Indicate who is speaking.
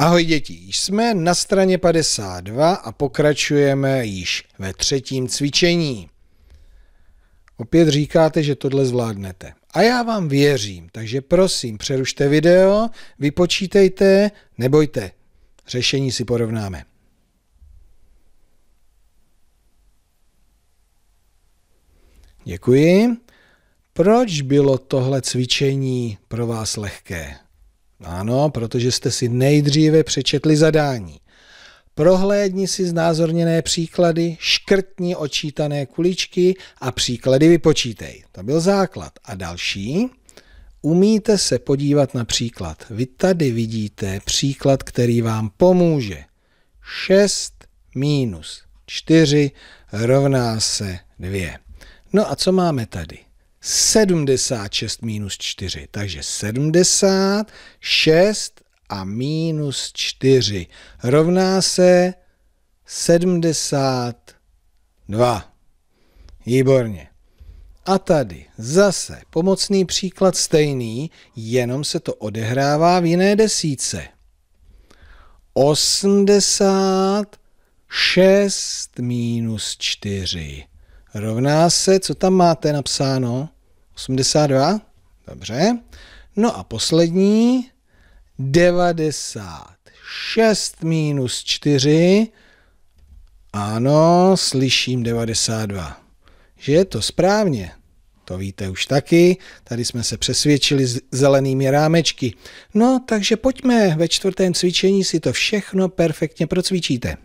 Speaker 1: Ahoj děti, jsme na straně 52 a pokračujeme již ve třetím cvičení. Opět říkáte, že tohle zvládnete. A já vám věřím, takže prosím, přerušte video, vypočítejte, nebojte. Řešení si porovnáme. Děkuji. Proč bylo tohle cvičení pro vás lehké? Ano, protože jste si nejdříve přečetli zadání. Prohlédni si znázorněné příklady, škrtni očítané kuličky a příklady vypočítej. To byl základ. A další. Umíte se podívat na příklad. Vy tady vidíte příklad, který vám pomůže. 6 minus 4 rovná se 2. No a co máme tady? 76 minus 4, takže 76 a minus 4 rovná se 72. Výborně. A tady zase pomocný příklad stejný, jenom se to odehrává v jiné desíce. 86 minus 4 rovná se, co tam máte napsáno? 82? Dobře. No a poslední, 96 minus 4, ano, slyším 92. Že je to správně. To víte už taky, tady jsme se přesvědčili zelenými rámečky. No, takže pojďme, ve čtvrtém cvičení si to všechno perfektně procvičíte.